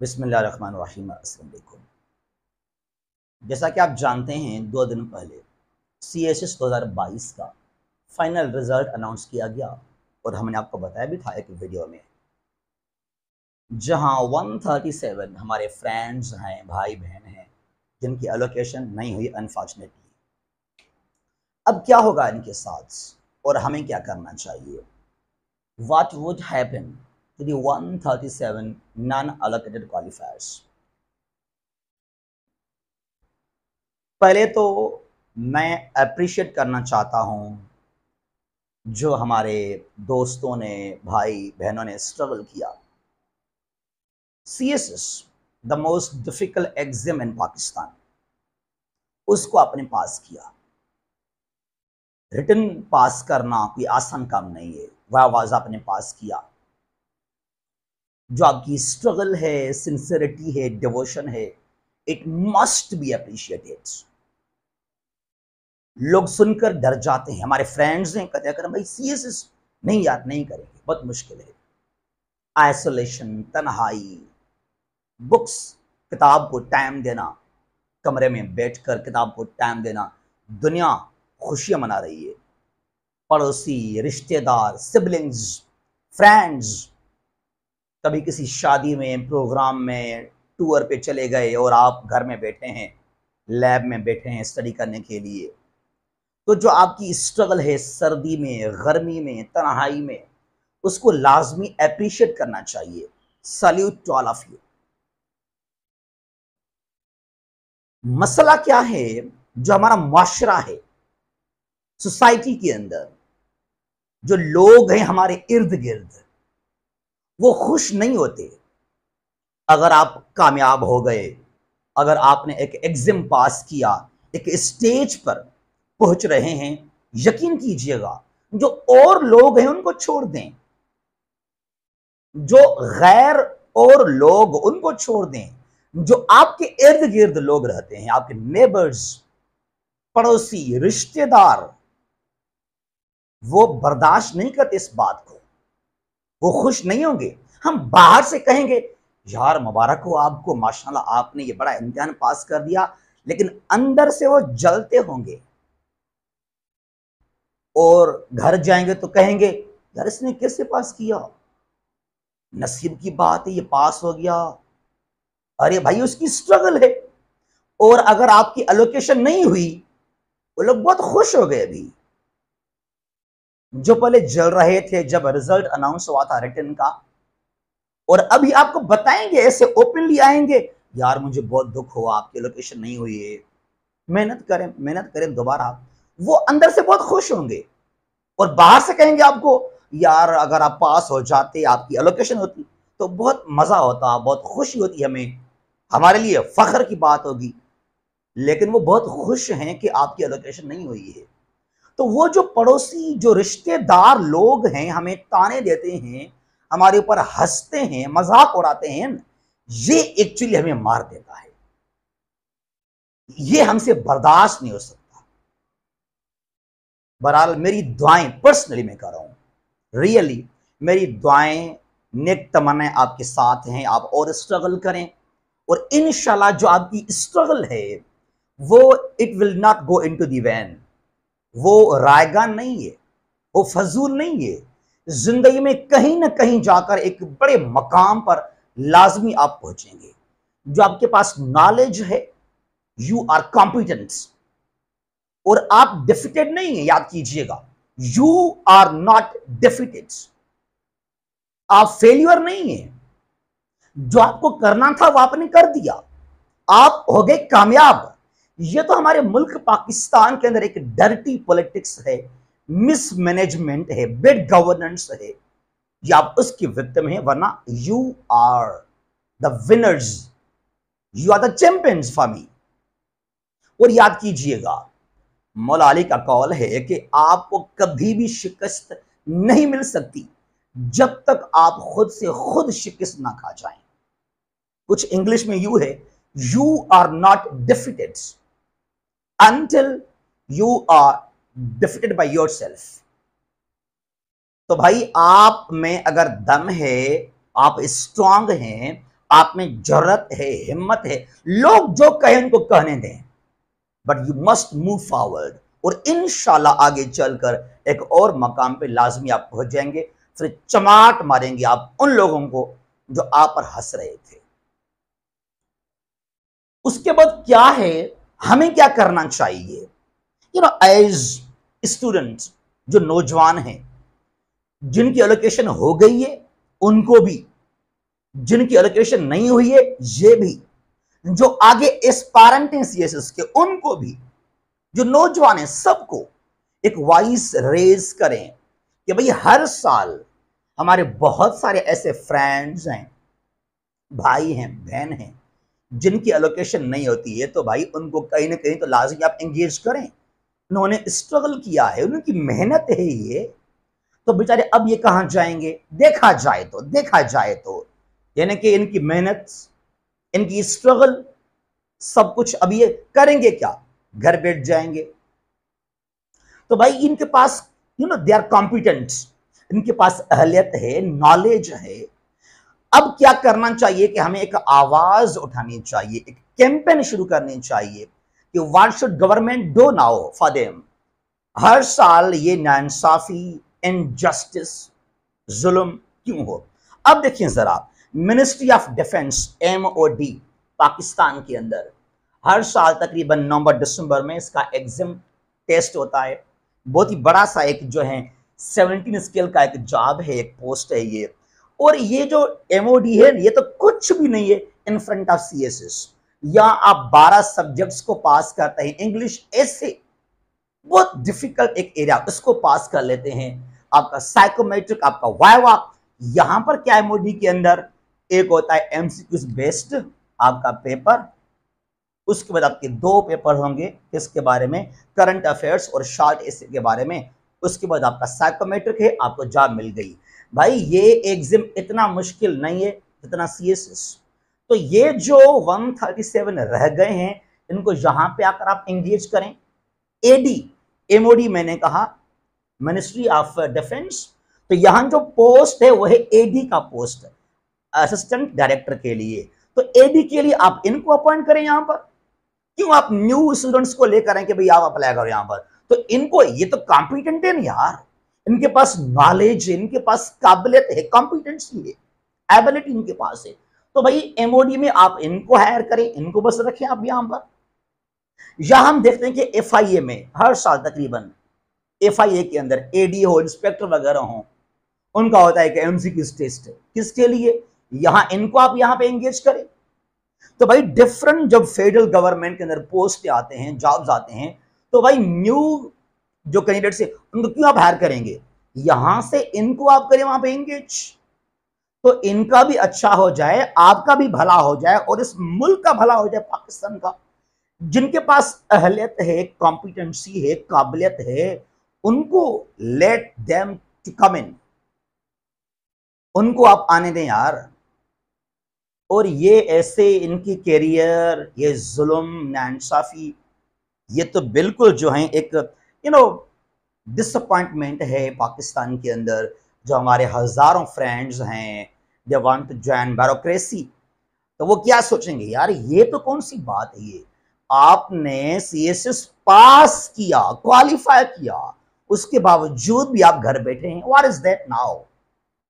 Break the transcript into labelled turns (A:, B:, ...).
A: बिसमीम अलकुम जैसा कि आप जानते हैं दो दिन पहले सी एस एस दो हज़ार बाईस का फाइनल रिजल्ट अनाउंस किया गया और हमने आपको बताया भी था एक वीडियो में जहां 137 हमारे फ्रेंड्स हैं भाई बहन हैं जिनकी एलोकेशन नहीं हुई अनफॉर्चुनेटली अब क्या होगा इनके साथ और हमें क्या करना चाहिए what would happen to the 137 non-allocated qualifiers. पहले तो मैं अप्रिशिएट करना चाहता हूँ जो हमारे दोस्तों ने भाई बहनों ने स्ट्रगल किया C S S the most difficult exam in Pakistan उसको आपने पास किया रिटर्न पास करना कोई आसान काम नहीं है वह आवाज़ आपने पास किया जो आपकी स्ट्रगल है सिंसेरिटी है डिवोशन है इट मस्ट बी अप्रिशिएटेड लोग सुनकर डर जाते हैं हमारे फ्रेंड्स हैं कहते हैं भाई सी एस एस नहीं यार नहीं करेंगे बहुत मुश्किल है आइसोलेशन तन्हाई बुक्स किताब को टाइम देना कमरे में बैठकर किताब को टाइम देना दुनिया खुशियां मना रही है पड़ोसी रिश्तेदार सिबलिंग्स फ्रेंड्स कभी किसी शादी में प्रोग्राम में टूर पे चले गए और आप घर में बैठे हैं लैब में बैठे हैं स्टडी करने के लिए तो जो आपकी स्ट्रगल है सर्दी में गर्मी में तनहाई में उसको लाजमी अप्रिशिएट करना चाहिए salute to all of you मसला क्या है जो हमारा माशरा है सोसाइटी के अंदर जो लोग हैं हमारे इर्द गिर्द वो खुश नहीं होते अगर आप कामयाब हो गए अगर आपने एक एग्जाम पास किया एक स्टेज पर पहुंच रहे हैं यकीन कीजिएगा जो और लोग हैं उनको छोड़ दें जो गैर और लोग उनको छोड़ दें जो आपके इर्द गिर्द लोग रहते हैं आपके नेबर्स पड़ोसी रिश्तेदार वो बर्दाश्त नहीं करते इस बात को वो खुश नहीं होंगे हम बाहर से कहेंगे यार मुबारक हो आपको माशाल्लाह आपने ये बड़ा इम्तिहान पास कर दिया लेकिन अंदर से वो जलते होंगे और घर जाएंगे तो कहेंगे यार इसने कैसे पास किया नसीब की बात है ये पास हो गया अरे भाई उसकी स्ट्रगल है और अगर आपकी अलोकेशन नहीं हुई वो लोग बहुत खुश हो गए अभी जो पहले जल रहे थे जब रिजल्ट अनाउंस हुआ था रिटर्न का और अभी आपको बताएंगे ऐसे ओपनली आएंगे यार मुझे बहुत दुख हुआ आपकी लोकेशन नहीं हुई है मेहनत करें मेहनत करें दोबारा वो अंदर से बहुत खुश होंगे और बाहर से कहेंगे आपको यार अगर आप पास हो जाते आपकी एलोकेशन होती तो बहुत मज़ा होता बहुत खुशी होती हमें हमारे लिए फ़ख्र की बात होगी लेकिन वो बहुत खुश हैं कि आपकी एलोकेशन नहीं हुई है तो वो जो पड़ोसी जो रिश्तेदार लोग हैं हमें ताने देते हैं हमारे ऊपर हंसते हैं मजाक उड़ाते हैं ये एक्चुअली हमें मार देता है ये हमसे बर्दाश्त नहीं हो सकता बहरहाल मेरी दुआएं पर्सनली मैं कर रहा हूं रियली मेरी दुआएं नेक तमन्नाएं आपके साथ हैं आप और स्ट्रगल करें और इनशाला जो आपकी स्ट्रगल है वो it will not go into then vain वो रायगा नहीं है वो फजूल नहीं है जिंदगी में कहीं ना कहीं जाकर एक बड़े मकाम पर लाजमी आप पहुंचेंगे जो आपके पास नॉलेज है यू आर कॉम्पिटेंट और आप डेफिटेड नहीं है याद कीजिएगा यू आर नॉट डेफिटेड आप फेल्यूर नहीं है जो आपको करना था वो आपने कर दिया आप हो गए कामयाब ये तो हमारे मुल्क पाकिस्तान के अंदर एक डर्टी पॉलिटिक्स है मिसमैनेजमेंट है बेड गवर्नेंस है ये आप उसके विक्टिम हैं वरना you are the winners you are the champions for me और याद कीजिएगा मौला अली का कॉल है कि आपको कभी भी शिकस्त नहीं मिल सकती जब तक आप खुद से खुद शिकस्त ना खा जाएं कुछ इंग्लिश में यू है you are not defeated you are defeated by yourself तो भाई आप में अगर दम है आप स्ट्रांग हैं आप में जरूरत है हिम्मत है लोग जो कहें उनको कहने दें but you must move forward और इनशाला आगे चलकर एक और मकाम पे लाजमी आप पहुंच जाएंगे फिर चमाट मारेंगे आप उन लोगों को जो आप पर हंस रहे थे उसके बाद क्या है हमें क्या करना चाहिए यू नो एज स्टूडेंट जो नौजवान हैं जिनकी एलोकेशन हो गई है उनको भी जिनकी एलोकेशन नहीं हुई है ये भी जो आगे एस्पारेंट हैं के उनको भी जो नौजवान है सबको एक वॉइस रेज करें कि भाई हर साल हमारे बहुत सारे ऐसे फ्रेंड्स हैं भाई हैं बहन हैं जिनकी एलोकेशन नहीं होती है तो भाई उनको कहीं ना कहीं तो लाजमी आप एंगेज करें उन्होंने स्ट्रगल किया है उनकी मेहनत है ये तो बेचारे अब ये कहाँ जाएंगे देखा जाए तो देखा जाए तो यानी कि इनकी मेहनत इनकी स्ट्रगल सब कुछ अब ये करेंगे क्या घर बैठ जाएंगे तो भाई इनके पास you know they are competent इनके पास अहलियत है नॉलेज है अब क्या करना चाहिए कि हमें एक आवाज उठानी चाहिए एक कैंपेन शुरू करनी चाहिए कि what should government do now for them हर साल ये नाइंसाफी इनजस्टिस जुल्म क्यों हो अब देखिए जरा ministry of defence M O D Pakistan के अंदर हर साल तकरीबन नवंबर दिसंबर में इसका एग्जाम टेस्ट होता है बहुत ही बड़ा सा एक जो है सेवनटीन स्केल का एक जॉब है एक पोस्ट है ये और ये जो एमओडी है ये तो कुछ भी नहीं है इन फ्रंट ऑफ सीएसएस या आप 12 सब्जेक्ट्स को पास करते हैं इंग्लिश ऐसे बहुत डिफिकल्ट एक एरिया उसको पास कर लेते हैं आपका साइकोमेट्रिक आपका वायवा यहां पर क्या एमओडी के अंदर एक होता है एमसीक्यूज बेस्ड आपका पेपर उसके बाद आपके दो पेपर होंगे किसके बारे में करंट अफेयर्स और शॉर्ट एसे के बारे में उसके बाद आपका साइकोमेट्रिक है आपको जॉब मिल गई भाई ये एग्जिम इतना मुश्किल नहीं है जितना सी तो ये जो 137 रह गए हैं इनको यहां पे आकर आप एंगेज करें एडी एमओडी मैंने कहा मिनिस्ट्री ऑफ डिफेंस तो यहां जो पोस्ट है वह है एडी का पोस्ट असिस्टेंट डायरेक्टर के लिए तो एडी के लिए आप इनको अपॉइंट करें यहां पर क्यों आप न्यू स्टूडेंट्स को लेकर आए कि भाई आप अप्लाई करो यहां पर तो इनको ये तो कॉम्पिटेंट है ना यार इनके पास नॉलेज है इनके पास काबिलियत है कॉम्पिटेंसी है एबिलिटी इनके पास है तो भाई एमओडी में आप इनको हायर करें इनको बस रखें आप यहां पर या हम देखते हैं कि एफ में हर साल तकरीबन एफ के अंदर एडीए हो इंस्पेक्टर वगैरह हो उनका होता है कि एमसीक्यूज टेस्ट किसके लिए यहां इनको आप यहां पे एंगेज करें तो भाई डिफरेंट जब फेडरल गवर्नमेंट के अंदर पोस्ट आते हैं जॉब्स आते हैं तो भाई न्यू जो कैंडिडेट से उनको क्यों आप हायर करेंगे यहां से इनको आप करें वहां पे एंगेज तो इनका भी अच्छा हो जाए आपका भी भला हो जाए और इस मुल्क का भला हो जाए पाकिस्तान का जिनके पास अहलियत है कॉम्पिटेंसी है काबिलियत है उनको let them to come in उनको आप आने दें यार और ये ऐसे इनकी कैरियर ये जुल्म नासाफ़ी ये तो बिल्कुल जो है एक यू नो डिसअपॉइंटमेंट है पाकिस्तान के अंदर जो हमारे हज़ारों फ्रेंड्स हैं they want to join bureaucracy तो वो क्या सोचेंगे यार ये तो कौन सी बात है ये आपने सी एस एस पास किया क्वालिफाई किया उसके बावजूद भी आप घर बैठे हैं वॉट इज दैट नाउ